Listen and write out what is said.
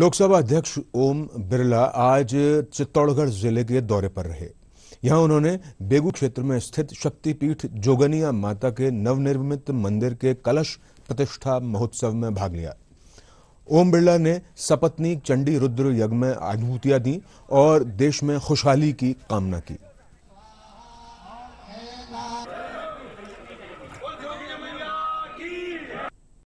लोकसभा अध्यक्ष ओम बिरला आज चित्तौड़गढ़ जिले के दौरे पर रहे यहां उन्होंने बेगू क्षेत्र में स्थित शक्तिपीठ जोगनिया माता के नवनिर्मित मंदिर के कलश प्रतिष्ठा महोत्सव में भाग लिया ओम बिरला ने सपत्नी चंडी रुद्र यज्ञ में आहुतियां दी और देश में खुशहाली की कामना की